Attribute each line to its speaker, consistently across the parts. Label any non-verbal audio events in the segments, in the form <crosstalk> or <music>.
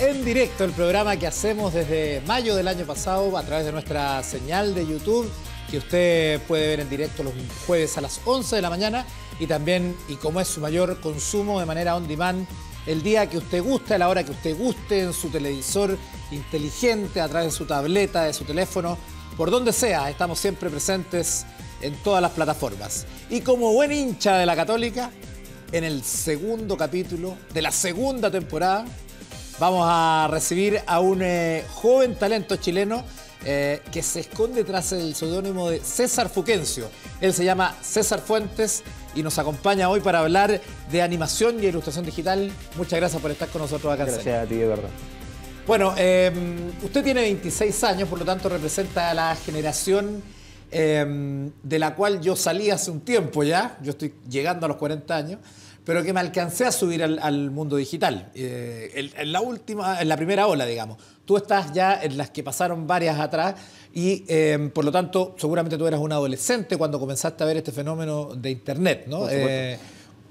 Speaker 1: En Directo, el programa que hacemos desde mayo del año pasado a través de nuestra señal de YouTube, que usted puede ver en directo los jueves a las 11 de la mañana y también, y como es su mayor consumo de manera on demand, el día que usted guste, a la hora que usted guste, en su televisor inteligente, a través de su tableta, de su teléfono, por donde sea, estamos siempre presentes en todas las plataformas. Y como buen hincha de la católica, en el segundo capítulo de la segunda temporada Vamos a recibir a un eh, joven talento chileno eh, que se esconde tras el seudónimo de César Fuquencio. Él se llama César Fuentes y nos acompaña hoy para hablar de animación y ilustración digital. Muchas gracias por estar con nosotros acá. Gracias a ti, de verdad. Bueno, em, usted tiene 26 años, por lo tanto representa a la generación em, de la cual yo salí hace un tiempo ya. Yo estoy llegando a los 40 años pero que me alcancé a subir al, mundo digital. Eh, en, la última, en la primera ola, digamos. Tú estás ya en las que pasaron varias atrás y, em, por lo tanto, seguramente tú eras un adolescente cuando comenzaste a ver este fenómeno de Internet, ¿no? Eh,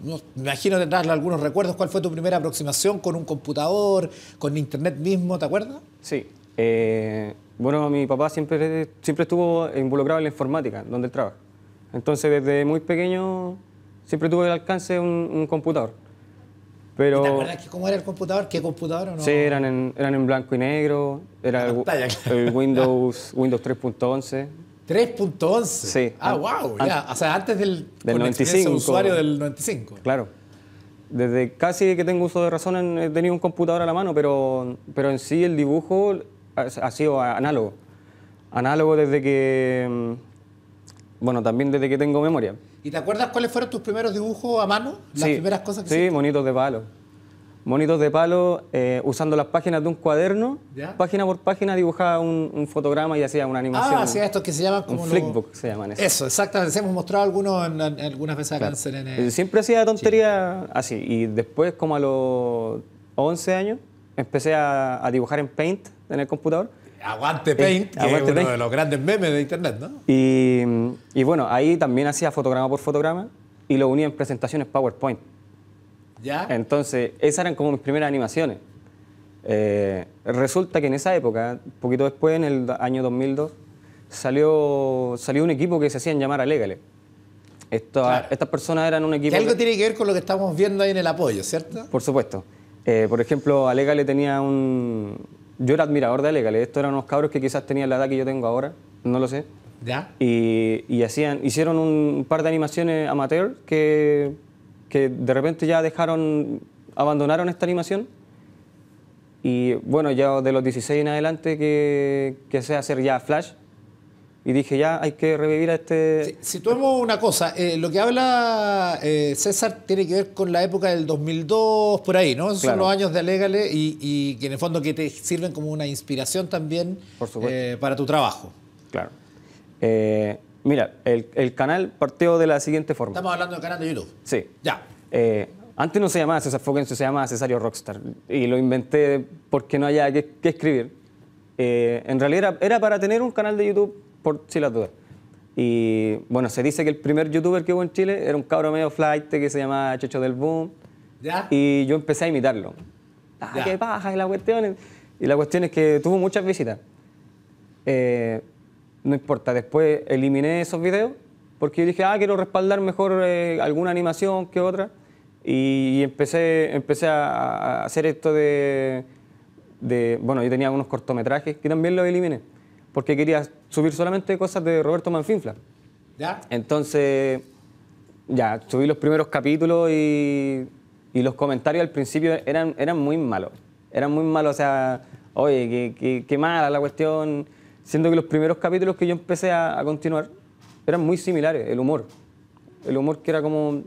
Speaker 1: me imagino tendrás algunos recuerdos. ¿Cuál fue tu primera aproximación con un computador, con Internet mismo? ¿Te acuerdas?
Speaker 2: Sí. Eh, bueno, mi papá siempre, siempre estuvo involucrado en la informática, donde él trabaja. Entonces, desde muy pequeño siempre tuve el alcance un, computador. Pero... ¿Te acuerdas
Speaker 1: cómo era el computador? ¿Qué computador o no? Sí,
Speaker 2: eran en, eran en blanco y negro, era el, <laughs> Windows, Windows 3.11. 3.11. Sí. Ah, wow, O sea, antes del, 95. usuario del 95. Claro. Desde casi que tengo uso de razón he tenido un computador a la mano, pero, pero en sí el dibujo ha sido análogo. Análogo desde que mm, bueno, también desde que tengo memoria.
Speaker 1: ¿Y te acuerdas cuáles fueron tus primeros dibujos a mano? Las primeras cosas que
Speaker 2: Sí, monitos de palo. Monitos de palo, eh, usando las páginas de un cuaderno, página por página dibujaba un, fotograma y hacía una animación. Ah, hacía estos que se
Speaker 1: llaman como... Un flipbook
Speaker 2: se llaman eso. Eso,
Speaker 1: exactamente. Hemos mostrado algunos en, algunas veces a en eh,
Speaker 2: Siempre hacía tontería así. Y después, como a los 11 años, empecé a, a dibujar en Paint en el computador.
Speaker 1: Aguante eh, Paint, que es uno de los grandes memes de Internet,
Speaker 2: ¿no? Y, bueno, ahí también hacía fotograma por fotograma y lo unía en presentaciones PowerPoint. ¿Ya? Entonces, esas eran como mis primeras animaciones. Eh, resulta que en esa época, poquito después, en el año 2002, salió, salió un equipo que se hacían llamar Alegale. Esto, Estas personas eran un equipo... Que algo tiene que ver con lo que estamos viendo ahí en el apoyo, ¿cierto? Por supuesto. Eh, por ejemplo, Alegale tenía un, yo era admirador de Alegale. Estos eran unos cabros que quizás tenían la edad que yo tengo ahora, no lo sé. ¿Ya? Y, y hacían, hicieron un par de animaciones amateur que, que de repente ya dejaron, abandonaron esta animación. Y bueno, ya de los 16 en adelante que, que sé hacer ya Flash, y dije, ya hay que revivir a este... situemos una cosa, eh, lo que habla eh, César
Speaker 1: tiene que ver con la época del 2002, por ahí, ¿no? son los años de Alégale y, que en el fondo que te sirven como una inspiración también eh,
Speaker 2: para tu trabajo. Claro. mira, el, canal partió de la siguiente forma. Estamos
Speaker 1: hablando del canal de YouTube.
Speaker 2: Sí. Ya. antes no se llamaba César Foquencio, se llamaba Cesario Rockstar. Y lo inventé porque no había que, escribir. en realidad era para tener un canal de YouTube por si las dudas. Y bueno, se dice que el primer youtuber que hubo en Chile era un cabro medio flight que se llamaba Checho del Boom. ¿Ya? Y yo empecé a imitarlo. Ah, qué y la cuestión Y la cuestión es que tuvo muchas visitas. Eh, no importa, después eliminé esos videos porque yo dije, ah, quiero respaldar mejor eh, alguna animación que otra. Y, empecé, empecé a, hacer esto de, de... Bueno, yo tenía unos cortometrajes que también los eliminé porque quería subir solamente cosas de Roberto Manfinfla. ¿Ya? Entonces, ya, subí los primeros capítulos y, y los comentarios al principio eran, eran muy malos. Eran muy malos, o sea, oye, qué, mala la cuestión. Siendo que los primeros capítulos que yo empecé a, a continuar eran muy similares, el humor. El humor que era como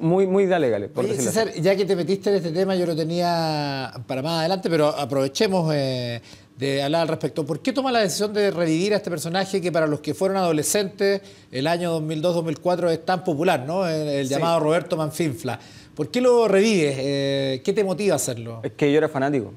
Speaker 2: muy, muy de Por decirlo.
Speaker 1: ya que te metiste en este tema, yo lo tenía para más adelante, pero aprovechemos eh, de hablar al respecto. ¿Por qué toma la decisión de revivir a este personaje que para los que fueron adolescentes el año 2002-2004 es tan popular, ¿no? El, llamado Roberto Manfinfla. ¿Por qué lo revives? Eh, ¿Qué te motiva a hacerlo? Es que yo era fanático.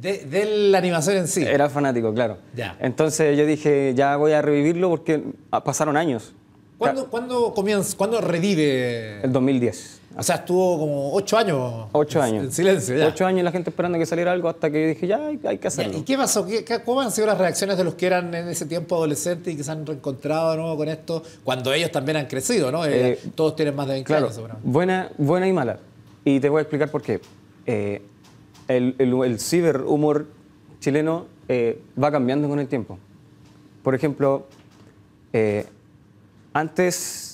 Speaker 2: De, la animación en sí. Era fanático, claro. Ya. Entonces yo dije, ya voy a revivirlo porque ah, pasaron años. ¿Cuándo, ¿cuándo comienza? ¿Cuándo revive? El 2010. O sea, estuvo como ocho años. Ocho años. En silencio, Ocho años la gente esperando que saliera algo hasta que
Speaker 1: dije, ya, hay, que hacerlo. ¿Y qué pasó? ¿Cómo han sido las reacciones de los que eran en ese tiempo adolescentes y que se han reencontrado de nuevo con esto? Cuando ellos también han crecido, ¿no? Eh, eh, todos tienen más de 20 claro, años,
Speaker 2: Buena, buena y mala. Y te voy a explicar por qué. Eh, el, el, el, ciberhumor chileno va cambiando con el tiempo. Por ejemplo, antes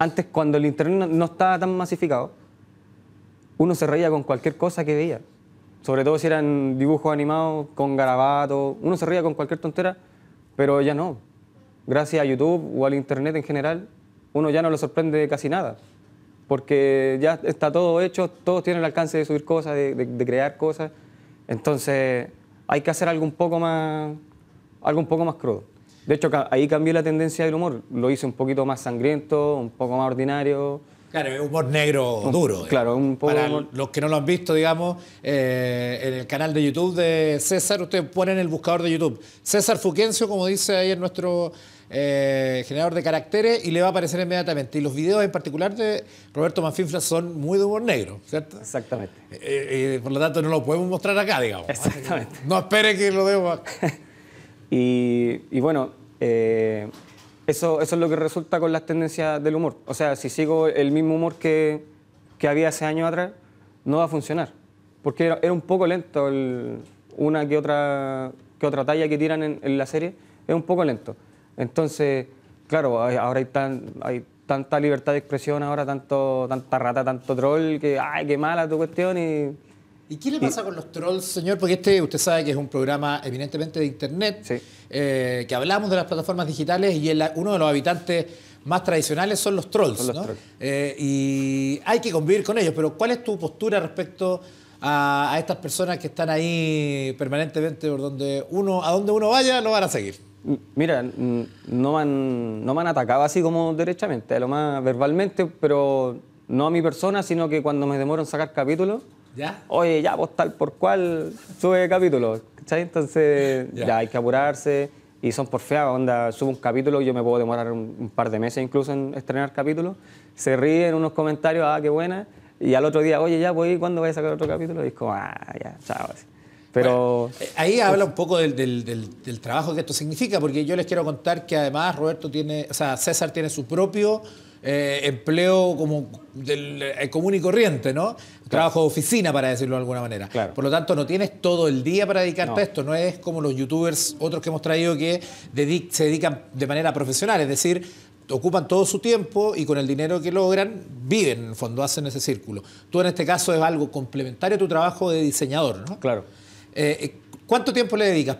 Speaker 2: antes, cuando el Internet no estaba tan masificado, uno se reía con cualquier cosa que veía. Sobre todo si eran dibujos animados con garabatos. Uno se reía con cualquier tontera, pero ya no. Gracias a YouTube o al Internet en general, uno ya no lo sorprende casi nada. Porque ya está todo hecho, todos tienen el alcance de subir cosas, de, de crear cosas. Entonces, hay que hacer algo un poco más, algo un poco más crudo. De hecho, ahí cambió la tendencia del humor. Lo hice un poquito más sangriento, un poco más ordinario. Claro, humor negro duro. Eh. Claro, un poco. Para los que no lo han visto, digamos, eh, en el canal de
Speaker 1: YouTube de César, ustedes ponen el buscador de YouTube. César Fuquencio, como dice ahí en nuestro eh, generador de caracteres, y le va a aparecer inmediatamente. Y los videos en particular de Roberto Manfinfla son muy de humor
Speaker 2: negro, ¿cierto? Exactamente.
Speaker 1: Y por lo tanto, no lo podemos mostrar acá, digamos.
Speaker 2: Exactamente. No espere que lo demos acá. <laughs> Y, bueno, eh, eso, eso es lo que resulta con las tendencias del humor. O sea, si sigo el mismo humor que, que había hace años atrás, no va a funcionar. Porque era, un poco lento una que otra, que otra talla que tiran en, la serie, es un poco lento. Entonces, claro, ahora hay, hay tanta libertad de expresión, ahora tanto, tanta rata, tanto troll, que, ay, qué mala tu cuestión y ¿Y qué le pasa con los trolls, señor? Porque
Speaker 1: este, usted sabe que es un programa eminentemente de Internet, eh, que hablamos de las plataformas digitales y uno de los habitantes más tradicionales son los trolls, eh, y hay que convivir con ellos, pero ¿cuál es tu postura respecto a, estas personas que están ahí
Speaker 2: permanentemente por donde uno, a donde uno vaya, no van a seguir? Mira, no me han, atacado así como derechamente, a lo más verbalmente, pero no a mi persona, sino que cuando me demoran sacar capítulos ¿Ya? Oye, ya, vos tal por cual sube capítulo, Entonces, ya. hay que apurarse y son por fea, onda, subo un capítulo, yo me puedo demorar un, par de meses incluso en estrenar capítulos, se ríen unos comentarios, ah, qué buena, y al otro día, oye, ya, voy, pues, ¿cuándo vais a sacar otro capítulo? Y es como, ah, ya, chao.
Speaker 1: Pero. Eh, ahí habla un poco del, del, del, del, trabajo que esto significa, porque yo les quiero contar que además Roberto tiene, o sea, César tiene su propio eh, empleo como eh, común y corriente, ¿no? Trabajo de oficina, para decirlo de alguna manera. Por lo tanto, no tienes todo el día para dedicarte a esto. No es como los youtubers, otros que hemos traído, que se dedican de manera profesional. Es decir, ocupan todo su tiempo y con el dinero que logran viven, en el fondo, hacen ese círculo. Tú en este caso es algo complementario a tu trabajo de diseñador, ¿no? Claro. Eh, ¿Cuánto tiempo le dedicas,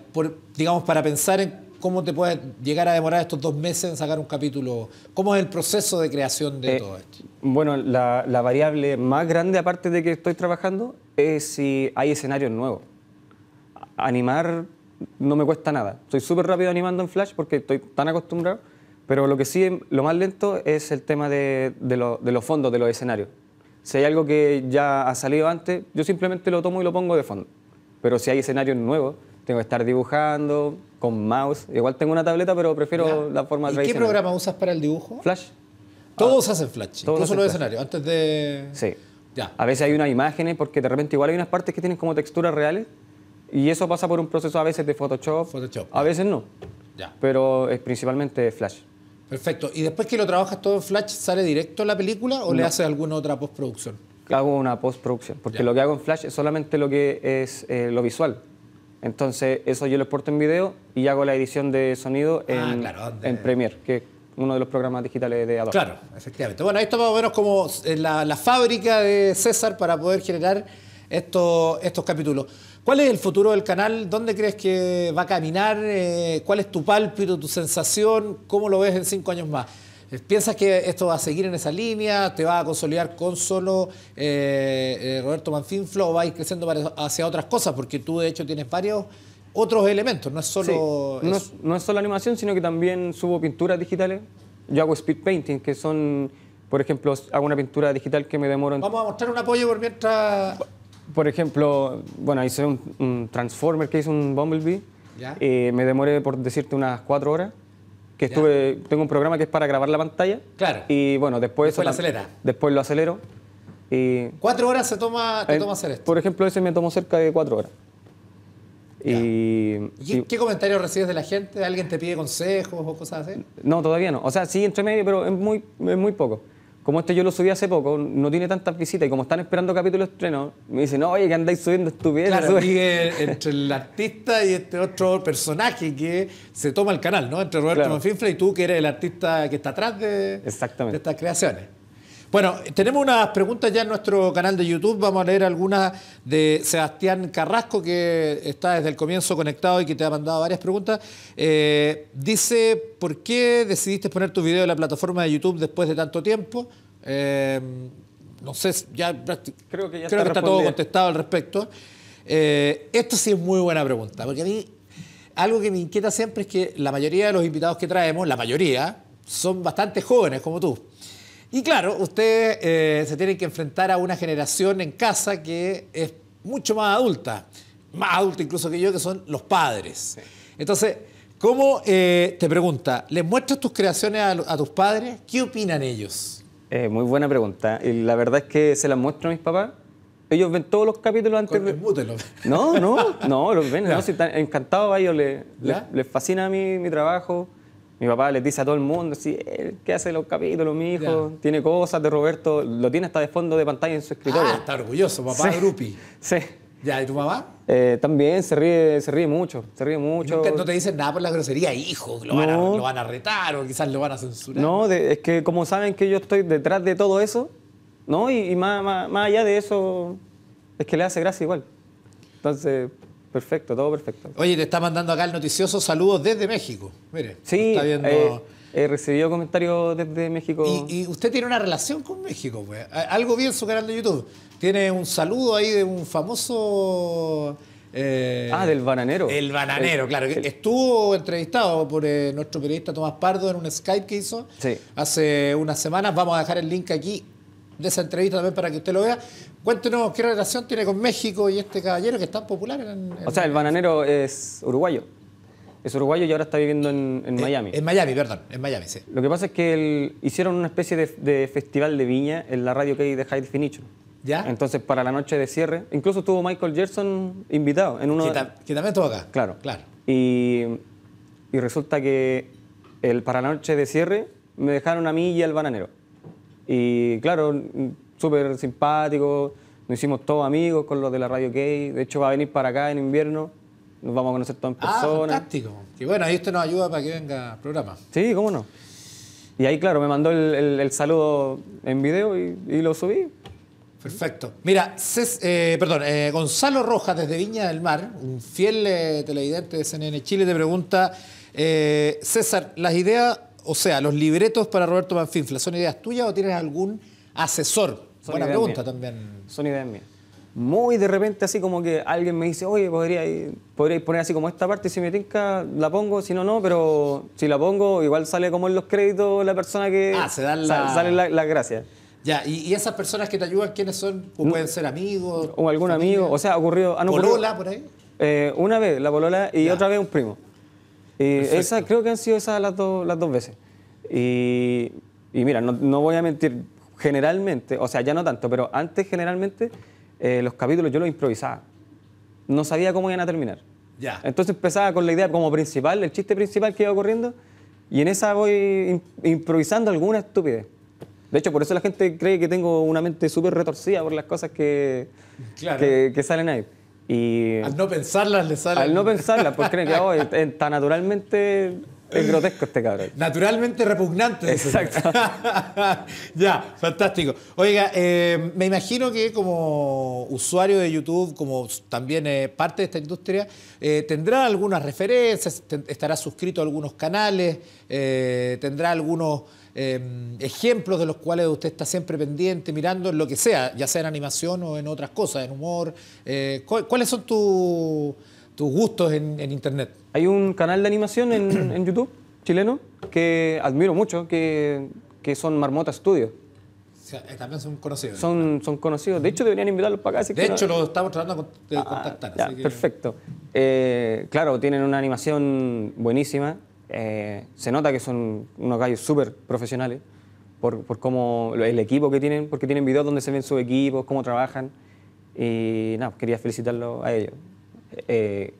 Speaker 1: digamos, para pensar en ¿Cómo te puede llegar a demorar estos
Speaker 2: dos meses en sacar un capítulo? ¿Cómo es el proceso de creación de eh, todo esto? Bueno, la, variable más grande, aparte de que estoy trabajando, es si hay escenarios nuevos. Animar no me cuesta nada. Soy súper rápido animando en Flash porque estoy tan acostumbrado, pero lo que sí, lo más lento es el tema de, de los fondos, de los escenarios. Si hay algo que ya ha salido antes, yo simplemente lo tomo y lo pongo de fondo. Pero si hay escenarios nuevos, tengo que estar dibujando con mouse. Igual tengo una tableta, pero prefiero la forma ¿Y ¿Qué programa
Speaker 1: usas para el dibujo?
Speaker 2: Flash. Todos hacen Flash, todos incluso los escenarios,
Speaker 1: antes de...
Speaker 2: Sí. Ya. A veces hay unas imágenes, porque de repente igual hay unas partes que tienen como texturas reales, y eso pasa por un proceso a veces de Photoshop, Photoshop a veces no. Ya. Pero es principalmente Flash. Perfecto. ¿Y después
Speaker 1: que lo trabajas todo en Flash, sale directo la película o le haces
Speaker 2: alguna otra postproducción? Hago una postproducción, porque lo que hago en Flash es solamente lo que es eh, lo visual. Entonces, eso yo lo exporto en video y hago la edición de sonido ah, en, Premiere, que es uno de los programas digitales de Adobe. Claro,
Speaker 1: efectivamente. Bueno, esto más menos como eh, la, fábrica de César para poder generar estos, estos capítulos. ¿Cuál es el futuro del canal? ¿Dónde crees que va a caminar? Eh, ¿Cuál es tu pálpito, tu sensación? ¿Cómo lo ves en cinco años más? ¿Piensas que esto va a seguir en esa línea? ¿Te va a consolidar con solo eh, eh, Roberto Manfinflo o va a ir creciendo hacia otras cosas? Porque tú de hecho
Speaker 2: tienes varios otros elementos, no es solo... no, es, solo animación, sino que también subo pinturas digitales. Yo hago speed painting, que son, por ejemplo, hago una pintura digital que me demoro... En... Vamos a mostrar un apoyo por mientras... Por ejemplo, bueno, hice un, Transformer que es un Bumblebee. ¿Ya? Eh, me demoré, por decirte, unas cuatro horas que estuve, tengo un programa que es para grabar la pantalla. Claro. Y bueno, después... Después lo acelero. Y, ¿Cuatro
Speaker 1: horas se toma, te eh, toma hacer
Speaker 2: esto? Por ejemplo, ese me tomó cerca de cuatro horas. Y, qué
Speaker 1: comentarios recibes de la gente? ¿Alguien te pide consejos o cosas así?
Speaker 2: No, todavía no. O sea, sí, entre medio, pero es muy, es muy poco como este yo lo subí hace poco, no tiene tantas visitas y como están esperando capítulos estreno, me dicen, oye, que andáis subiendo estupidez. Claro, entre
Speaker 1: el artista y este otro personaje que se toma el canal, ¿no? Entre Roberto claro. y tú, que eres el artista que está atrás de, de estas creaciones. Bueno, tenemos unas preguntas ya en nuestro canal de YouTube. Vamos a leer algunas de Sebastián Carrasco, que está desde el comienzo conectado y que te ha mandado varias preguntas. Eh, dice, ¿por qué decidiste poner tu video en la plataforma de YouTube después de tanto tiempo? Eh, no sé, ya
Speaker 2: creo que ya está, todo
Speaker 1: contestado al respecto. Esta eh, esto sí es muy buena pregunta, porque a mí algo que me inquieta siempre es que la mayoría de los invitados que traemos, la mayoría, son bastante jóvenes como tú. Y claro, ustedes eh, se tienen que enfrentar a una generación en casa que es mucho más adulta, más adulta incluso que yo, que son los padres. Entonces, ¿cómo eh, te pregunta? ¿Les muestras tus creaciones a, tus padres? ¿Qué opinan ellos?
Speaker 2: Eh, muy buena pregunta. Y la verdad es que se las muestro a mis papás. Ellos ven todos los capítulos antes. Con, no, no, <laughs> no, los ven. No, están encantados, a ellos les, fascina mi, mi trabajo. Mi papá le dice a todo el mundo, sí, ¿qué hace los capítulos, mi hijo? Tiene cosas de Roberto, lo tiene hasta de fondo de pantalla en su escritorio. Ah, está orgulloso, papá sí. grupi. <laughs> Sí. ¿Ya? ¿Y tu mamá? Eh, también se ríe, se ríe mucho, se ríe mucho. no te
Speaker 1: dicen nada por la grosería, hijo, lo, van a, retar o quizás lo van a censurar. No,
Speaker 2: es que como saben que yo estoy detrás de todo eso, ¿no? Y, más allá de eso, es que le hace gracia igual. Entonces, Perfecto, todo perfecto.
Speaker 1: Oye, te está mandando acá el noticioso saludos desde México. Mire, sí, está viendo... he eh, eh, recibido comentarios desde México. Y, usted tiene una relación con México, pues. Algo bien su canal de YouTube. Tiene un saludo ahí de un famoso. Eh,
Speaker 2: ah, del bananero. El bananero, claro.
Speaker 1: Estuvo entrevistado por nuestro periodista Tomás Pardo en un Skype que hizo hace unas semanas. Vamos a dejar el link aquí de esa entrevista también para que usted lo vea. Cuéntenos qué relación tiene con México y este caballero que es tan popular. O
Speaker 2: sea, el bananero es uruguayo. Es uruguayo y ahora está viviendo en, eh, Miami. En Miami, perdón, en Miami, sí. Lo que pasa es que hicieron una especie de, festival de viña en la radio que hay de High Definition. ¿Ya? Entonces, para la noche de cierre, incluso estuvo Michael Gerson invitado en uno. Que, también estuvo acá. Claro. claro. Y, y resulta que el, para la noche de cierre me dejaron a mí y al bananero. Y claro, súper simpático, nos hicimos todos amigos con los de la Radio Gay. De hecho, va a venir para acá en invierno. Nos vamos a conocer todos en ah, persona. Ah, fantástico. Y bueno, ahí usted nos ayuda para que venga el programa. Sí, cómo no. Y ahí, claro, me mandó el, saludo en video y, lo subí. Perfecto.
Speaker 1: Mira, eh, perdón, eh, Gonzalo Rojas desde Viña del Mar, un fiel eh, televidente de CNN Chile, te pregunta, César, las ideas o sea, los libretos para Roberto Manfinfla, ¿son ideas tuyas o tienes algún asesor? Buena pregunta también.
Speaker 2: Son ideas mías. Muy de repente, así como que alguien me dice, oye, podríais podría poner así como esta parte, si me tinca, la pongo, si no, no, pero si la pongo, igual sale como en los créditos la persona que. Ah, se dan la... las gracias.
Speaker 1: Ya, ¿Y, esas personas que te ayudan, quiénes son? ¿O
Speaker 2: pueden ser amigos? O algún amigo, o sea, ha ocurrido. ¿Polola por ahí? Eh, una vez la polola y otra vez un primo. Eh, esa, creo que han sido esas las, las dos veces. Y, mira, no, no, voy a mentir, generalmente, o sea, ya no tanto, pero antes generalmente eh, los capítulos yo los improvisaba. No sabía cómo iban a terminar. Ya. Entonces empezaba con la idea como principal, el chiste principal que iba ocurriendo, y en esa voy improvisando alguna estupidez. De hecho, por eso la gente cree que tengo una mente súper retorcida por las cosas que, que salen ahí al no pensarlas le sale. Al no pensarlas, pues creen que oh, está naturalmente es grotesco este cabrón.
Speaker 1: Naturalmente repugnante.
Speaker 2: Exacto. <laughs> ya, fantástico. Oiga, eh,
Speaker 1: me imagino que como usuario de YouTube, como también eh, parte de esta industria, eh, tendrá algunas referencias, estará suscrito a algunos canales, tendrá algunos em, ejemplos de los cuales usted está siempre pendiente, mirando lo que sea, ya sea en animación o en otras cosas, en humor. ¿Cuáles son tus
Speaker 2: tus gustos en, Internet. Hay un canal de animación <clears throat> en, YouTube, chileno, que admiro mucho, que, que son Marmota Studios.
Speaker 1: Eh, también son
Speaker 2: conocidos. Son, conocidos. De hecho, deberían invitarlos para acá. de hecho, lo los
Speaker 1: estamos tratando
Speaker 2: de ah, contactar. Perfecto. Eh, claro, tienen una animación buenísima. Eh, se nota que son unos gallos súper profesionales por, cómo el equipo que tienen, porque tienen videos donde se ven sus equipos, cómo trabajan. Y nada, quería felicitarlos a ellos. Eh,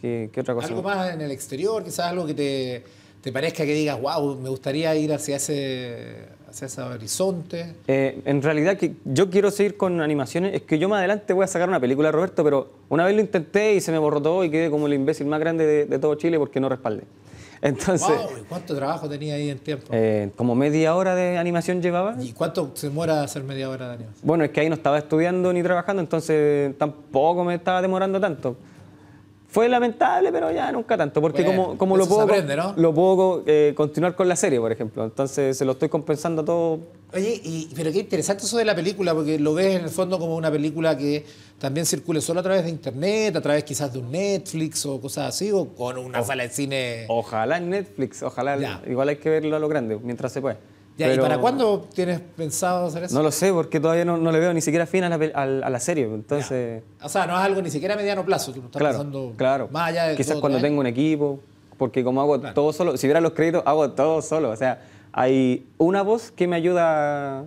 Speaker 2: ¿qué, otra cosa? Algo
Speaker 1: más en el exterior, quizás algo que te, parezca que digas, wow, me gustaría ir hacia ese, hacia ese horizonte.
Speaker 2: Eh, en realidad, que yo quiero seguir con animaciones. Es que yo más adelante voy a sacar una película, Roberto, pero una vez lo intenté y se me borró todo y quedé como el imbécil más grande de, todo Chile porque no respalde <laughs> Entonces,
Speaker 1: ¿Cuánto trabajo tenía
Speaker 2: ahí en tiempo? Eh, como media hora de animación llevaba. ¿Y cuánto se demora
Speaker 1: hacer media hora de animación?
Speaker 2: Bueno, es que ahí no estaba estudiando ni trabajando, entonces tampoco me estaba demorando tanto. Fue lamentable, pero ya nunca tanto, porque como, como lo puedo, lo eh, puedo continuar con la serie, por ejemplo. Entonces se lo estoy compensando todo.
Speaker 1: Oye, y, pero qué interesante eso de la película, porque lo ves en el fondo como una película que también circule solo a través de internet, a través quizás de un Netflix o cosas así, o
Speaker 2: con una sala de cine. Ojalá en Netflix, ojalá. Igual hay que verlo a lo grande, mientras se pueda. ¿Y para
Speaker 1: cuándo tienes pensado hacer eso? No lo sé,
Speaker 2: porque todavía no, le veo ni siquiera fin a la, serie. Pues, entonces...
Speaker 1: O sea, no es algo ni siquiera a mediano plazo, tú estás claro,
Speaker 2: pensando más Quizás cuando ¿eh? tengo un equipo, porque como hago todo solo, si hubiera los créditos, hago todo solo. O sea, hay una voz que me ayuda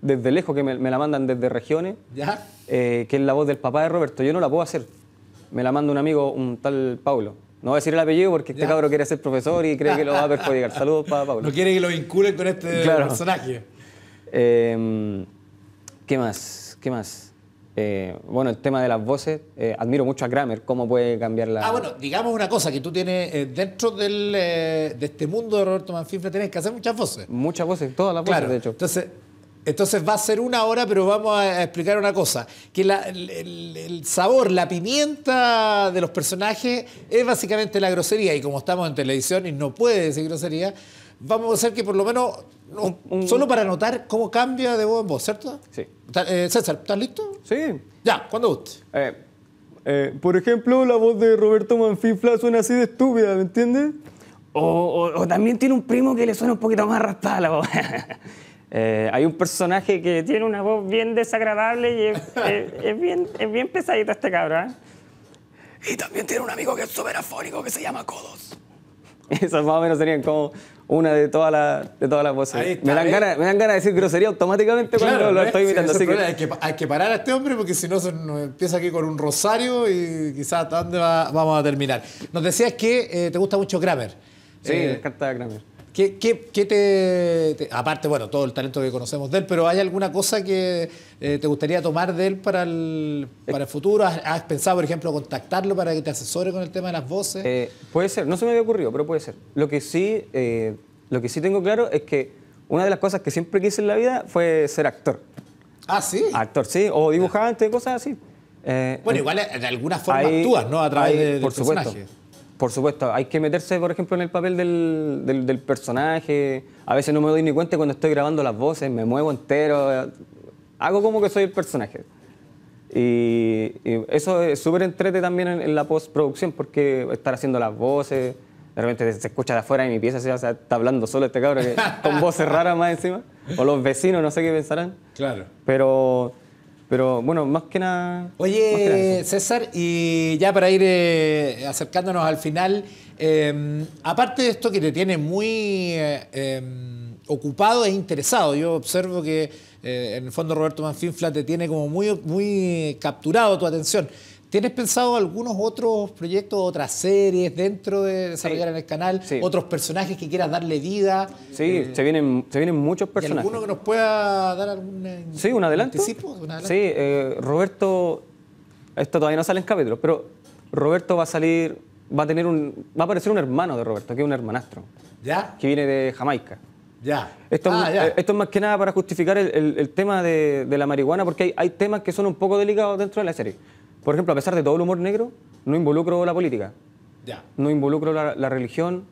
Speaker 2: desde lejos, que me, la mandan desde regiones, ¿Ya? Eh, que es la voz del papá de Roberto. Yo no la puedo hacer. Me la manda un amigo, un tal Paulo. No voy a decir el apellido porque este cabrón cabro quiere ser profesor y cree que lo va a perjudicar. Saludos para Pablo. No quiere
Speaker 1: que lo vinculen con este personaje.
Speaker 2: Em, ¿Qué más? ¿Qué más? Eh, bueno, el tema de las voces, eh, admiro mucho a Kramer, cómo puede cambiar la... Ah,
Speaker 1: bueno, digamos una cosa, que tú tienes, eh, dentro del, de este mundo de Roberto Manfifre, tenés que hacer muchas voces. Muchas voces, todas las voces, de hecho. Entonces, entonces va a ser una hora, pero vamos a explicar una cosa, que el, sabor, la pimienta de los personajes es básicamente la grosería, y como estamos en televisión y no puede decir grosería, vamos a hacer que por lo menos, solo para notar cómo cambia de voz en voz, ¿cierto? Sí. Eh, César, ¿estás listo? Sí. Ya, cuando guste. Eh, eh,
Speaker 2: por ejemplo, la voz de Roberto Manfifla suena así de estúpida, ¿me entiendes? O, también tiene un primo que le suena un poquito más raspada la voz. <laughs> Eh, hay un personaje que tiene una voz bien desagradable y es, <laughs> eh, bien, es bien pesadito este cabrón. ¿eh? Y también tiene un amigo que es súper afónico que se llama Codos. <laughs> Esas más o menos serían como una de todas las de todas las voces. Me dan, ganas, de decir grosería automáticamente cuando lo estoy imitando. Así Hay,
Speaker 1: que, parar a este hombre porque si no nos empieza aquí con un rosario y quizás hasta dónde vamos a terminar. Nos decías que te gusta mucho Kramer. Sí, me encanta Kramer. ¿Qué, te, Aparte, bueno, todo el talento que conocemos de él, pero ¿hay alguna cosa que eh, te gustaría tomar de él para el, para el futuro? ¿Has, pensado, por ejemplo, contactarlo para que te asesore con el tema de las voces?
Speaker 2: Eh, puede ser, no se me había ocurrido, pero puede ser. Lo que sí, eh, lo que sí tengo claro es que una de las cosas que siempre quise en la vida fue ser actor. Ah, sí. Actor, sí, o dibujante, cosas así. bueno, igual de alguna forma actúas, ¿no? A través de, de, por supuesto, hay que meterse, por ejemplo, en el papel del, del, personaje. A veces no me doy ni cuenta cuando estoy grabando las voces, me muevo entero. Eh, hago como que soy el personaje. Y, eso es súper entrete también en, la postproducción, porque estar haciendo las voces, de repente se escucha de afuera de mi pieza, o sea, está hablando solo este cabrón, con voces raras más encima. O los vecinos, no sé qué pensarán. Claro. Pero pero bueno, más que nada.
Speaker 1: Oye, César, y ya para ir eh, acercándonos al final, em, aparte de esto que te tiene muy eh, em, ocupado e interesado, yo observo que eh, en el fondo Roberto Manfinfla te tiene como muy, muy capturado tu atención. ¿Tienes pensado algunos otros proyectos, otras series dentro de desarrollar en el canal? ¿Otros personajes que quieras darle vida?
Speaker 2: Sí, eh, se, vienen, se vienen muchos personajes. ¿Alguno que nos
Speaker 1: pueda dar algún
Speaker 2: eh, sí, un adelante. Sí, eh, Roberto, esto todavía no sale en capítulos, pero Roberto va a salir, va a tener un, va a aparecer un hermano de Roberto, que es un hermanastro. ¿Ya? Que viene de Jamaica. Ya. Esto, es ah, más que nada para justificar el, tema de, la marihuana, porque hay, hay temas que son un poco delicados dentro de la serie por ejemplo, a pesar de todo el humor negro, no involucro la política. Ya. No involucro la, religión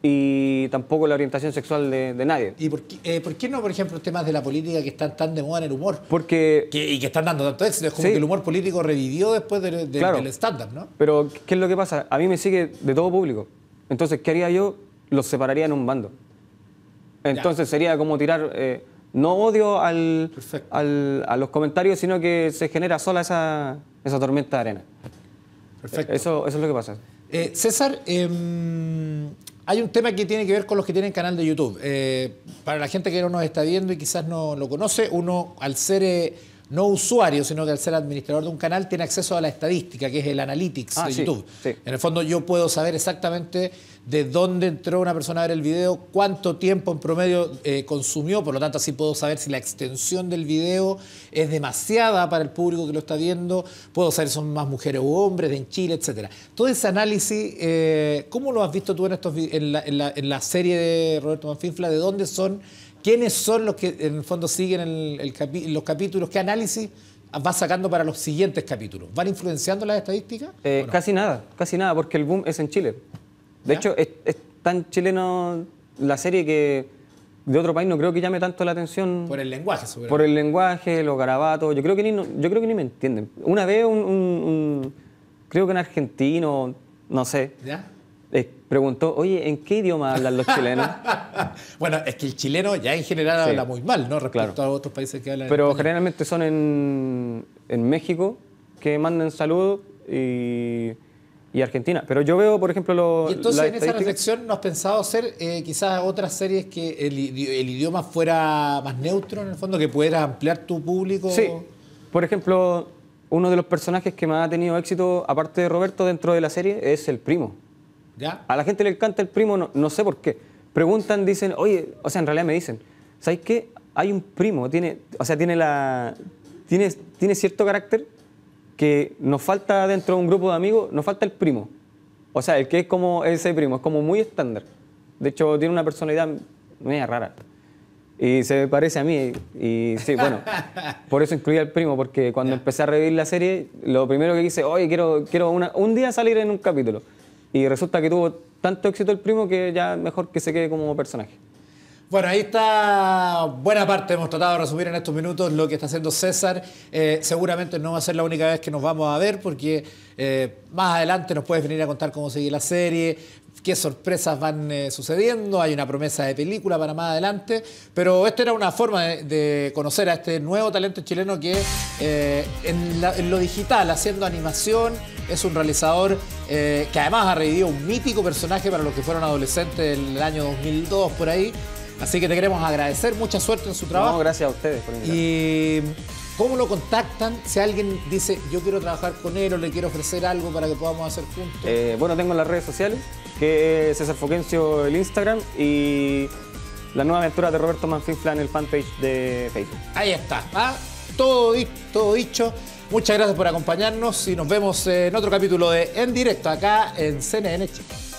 Speaker 2: y tampoco la orientación sexual de, nadie. ¿Y
Speaker 1: eh, por qué, no, por ejemplo, temas de la política que están tan de moda en el humor?
Speaker 2: Porque... y que están dando tanto éxito. Es como que el humor político revivió después del estándar. ¿no? Pero, ¿qué es lo que pasa? A mí me sigue de todo público. Entonces, ¿qué haría yo? Los separaría en un bando. Entonces, sería como tirar... Eh, no odio a los comentarios, sino que se genera sola esa, tormenta de arena. Perfecto. Eso, eso es lo que pasa.
Speaker 1: Eh, César, em, hay un tema que tiene que ver con los que tienen canal de YouTube. Eh, para la gente que no nos está viendo y quizás no lo conoce, uno al ser eh, no usuario, sino que al ser administrador de un canal tiene acceso a la estadística, que es el analytics ah, de YouTube. En el fondo yo puedo saber exactamente de dónde entró una persona a ver el video, cuánto tiempo en promedio eh, consumió, por lo tanto así puedo saber si la extensión del video es demasiada para el público que lo está viendo, puedo saber si son más mujeres u hombres en Chile, etc. Todo ese análisis, eh, ¿cómo lo has visto tú en, en, la, serie de Roberto Manfinfla? ¿De dónde son? ¿Quiénes son los que en el fondo siguen los
Speaker 2: capítulos? ¿Qué análisis vas sacando para los siguientes capítulos? ¿Van influenciando las estadísticas? Eh, casi nada, casi nada, porque el boom es en Chile. De hecho, es, tan chileno la serie que de otro país no creo que llame tanto la atención. Por el lenguaje, Por el lenguaje, los garabatos. Yo creo que ni, yo creo que ni me entienden. Una vez un, creo que un argentino, no sé. Eh, preguntó, oye, ¿en qué idioma hablan los chilenos?
Speaker 1: <laughs>
Speaker 2: bueno, es que el chileno ya en general habla muy mal, ¿no? Respecto
Speaker 1: a otros países que Pero
Speaker 2: generalmente son en, en México que mandan saludos y y Argentina. Pero yo veo, por ejemplo, los. Y entonces, en esa
Speaker 1: reflexión, ¿no has pensado hacer eh, quizás otras series que el, idioma fuera más neutro, en el fondo, que pudieras ampliar tu público? Sí.
Speaker 2: Por ejemplo, uno de los personajes que más ha tenido éxito, aparte de Roberto, dentro de la serie, es el primo. ¿Ya? A la gente le encanta el primo, no, sé por qué. Preguntan, dicen, oye, o sea, en realidad me dicen, ¿sabes qué? Hay un primo, tiene, o sea, tiene la. Tiene, tiene cierto carácter que nos falta dentro de un grupo de amigos, nos falta el primo. O sea, el que es como ese primo, es como muy estándar. De hecho, tiene una personalidad muy rara. Y se parece a mí. Y sí, bueno, <laughs> por eso incluí al primo, porque cuando empecé a revivir la serie, lo primero que hice, oye, quiero, quiero una, un día salir en un capítulo. Y resulta que tuvo tanto éxito el primo que ya mejor que se quede como personaje.
Speaker 1: Bueno, ahí está buena parte, hemos tratado de resumir en estos minutos lo que está haciendo César. Eh, seguramente no va a ser la única vez que nos vamos a ver porque eh, más adelante nos puedes venir a contar cómo sigue la serie, qué sorpresas van eh, sucediendo, hay una promesa de película para más adelante, pero esta era una forma de, conocer a este nuevo talento chileno que en, lo digital, haciendo animación, es un realizador que además ha revivido un mítico personaje para los que fueron adolescentes en el año 2002 por ahí. Así que te queremos agradecer, mucha suerte en su trabajo.
Speaker 2: gracias a ustedes por invitarme.
Speaker 1: Y cómo lo contactan si alguien dice yo quiero trabajar con él o le quiero ofrecer algo para que podamos hacer juntos.
Speaker 2: Eh, bueno, tengo las redes sociales, que es César Foquencio el Instagram y la nueva aventura de Roberto Manfifla en el fanpage de Facebook.
Speaker 1: Ahí está, ¿ah? todo, dicho. Muchas gracias por acompañarnos y nos vemos en otro capítulo de En Directo acá en CNN Chile.